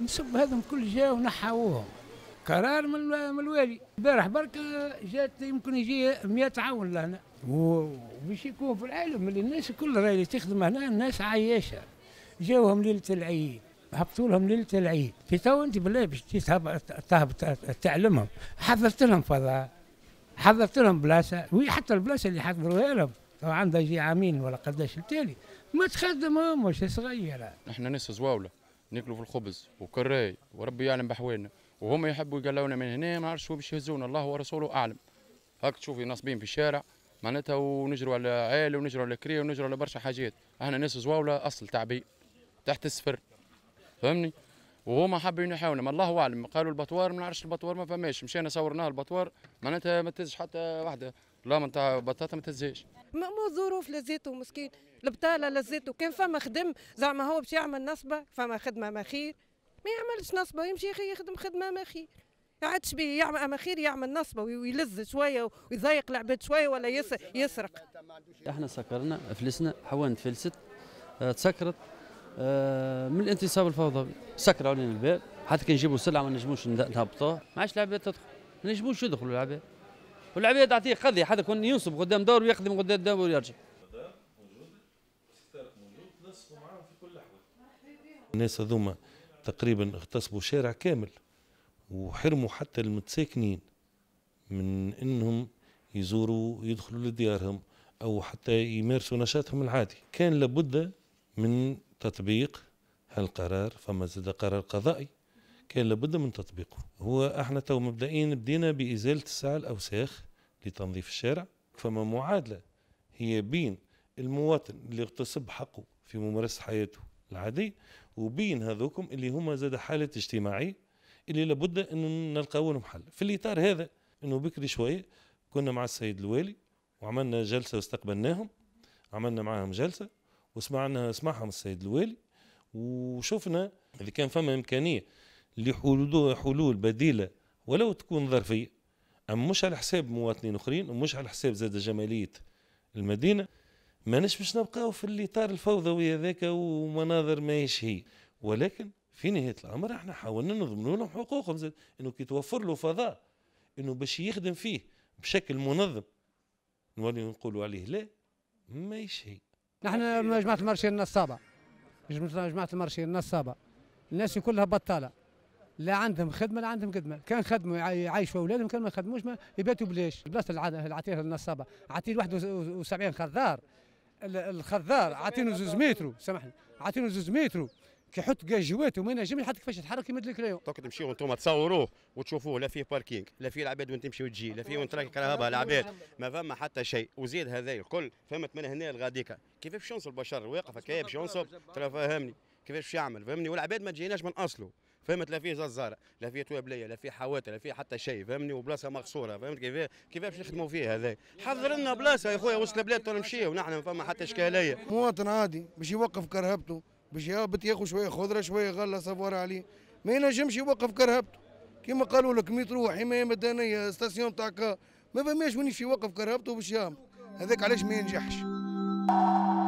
نسب هذم كل جا ونحاوهم قرار من الوالي البارح برك جات يمكن يجي 100 عون لهنا وباش يكون في العالم اللي الناس كل راهي اللي تخدم هنا الناس عياشه جاوهم ليله العيد هبطوا لهم ليله العيد في تو انت بالله باش تهبط تعلمهم حضرت لهم فضاء حضرت لهم بلاصه وهي حتى البلاصه اللي حضروها لهم عندها يجي عامين ولا قداش التالي ما تخدمهمش صغيره احنا ناس زواوله ناكلوا في الخبز وكراي وربي يعلم بحوالنا وهم يحبوا يقلونا من هنا ما نعرفش شو باش يهزونا الله ورسوله اعلم هاك تشوفي ناصبين في الشارع معناتها ونجروا على عيال ونجروا على كريه ونجروا على برشا حاجات احنا ناس زواوله اصل تعبي تحت الصفر فهمني وهما حابين يحاولوا ما الله اعلم قالوا البطوار ما نعرفش البطوار ما فماش مشينا صورناه البطوار معناتها ما تزش حتى واحده لا ما نتاع بطاطا ما تهزهاش مو ظروف لزيته مسكين البطاله لزيته كان فما خدم زعما هو باش يعمل نصبه فما خدمه ما خير ما يعملش نصبه ويمشي يخي يخدم خدمه ما خير عادش بيه يعمل اما خير يعمل نصبه ويلز شويه ويضيق العباد شويه ولا يسرق احنا سكرنا فلسنا حوانت تفلست آه، تسكرت آه، من الانتصاب الفوضوي سكروا علينا الباب حتى كي نجيبوا سلعه ما نجموش نهبطوها ما عادش العباد تدخل ما نجموش يدخلوا العباد والعباد تعطيه قضيه حتى كون ينصب قدام دور ويخدم قدام دور ويرجع الناس هذوما تقريبا اغتصبوا شارع كامل وحرموا حتى المتساكنين من انهم يزوروا يدخلوا لديارهم او حتى يمارسوا نشاطهم العادي كان لابد من تطبيق هالقرار فما زاد قرار قضائي كان لابد من تطبيقه هو احنا تو مبدئيا بدينا بازاله الساعه الاوساخ لتنظيف الشارع فما معادلة هي بين المواطن اللي اغتصب حقه في ممارسة حياته العادية وبين هذوكم اللي هما زاد حالة اجتماعية اللي لابد أن نلقاو لهم حل في الإطار هذا أنه بكري شوية كنا مع السيد الوالي وعملنا جلسة واستقبلناهم عملنا معاهم جلسة وسمعنا سمعهم السيد الوالي وشفنا إذا كان فما إمكانية لحلول بديلة ولو تكون ظرفية اما مش على حساب مواطنين أخرين ومش على حساب زاد جمالية المدينة ماناش باش نبقاو في الإطار الفوضوي هذاك ومناظر ماهيش هي ولكن في نهاية الأمر احنا حاولنا نضمنوا لهم حقوقهم زاد إنه كي توفر له فضاء إنه باش يخدم فيه بشكل منظم نولي نقولوا عليه لا ماهيش هي نحن مجموعة المرشيين النصابة جماعة المرشيين النصابة الناس كلها بطالة لا عندهم خدمه لا عندهم خدمه كان خدموا يعيشوا اولادهم كان ما خدموش ما يباتوا بليش البلاصه اللي عطيه النصابه عطيه 71 خضار الخضار عطينه زوز مترو سامحني عطينه زوز مترو كيحط كاع جواتو ما ينجمش حتى كيفاش يتحرك يمد لك اليوم دوك تمشيو انتم تصوروه وتشوفوه لا فيه باركينغ لا فيه العباد وين تمشي وتجي لا فيه وين تراك كراهبه العباد ما فما حتى شيء وزيد هذا الكل فهمت من هنا لغاديكا كيفاش ينصب البشر واقف هكايا باش ينصب ترى فهمني كيفاش يعمل فهمني والعباد ما تجيناش من اصله فهمت لا فيه زرزاره لا فيه توابليه لا فيه حواتر لا فيه حتى شيء فهمني وبلاصه مقصوره فهمت كيف كيف باش نخدموا فيها هذا حضر لنا بلاصه يا خويا وسط البلاد تو ونحن ما فما حتى اشكاليه مواطن عادي باش يوقف كرهبته باش يهبط ياخذ شويه خضره شويه غله صفوار عليه ما ينجمش يوقف كرهبته كما قالوا لك مي تروح حمايه مدنيه ستاسيون تاع ما فماش وين يوقف كرهبته باش يهبط هذاك علاش ما ينجحش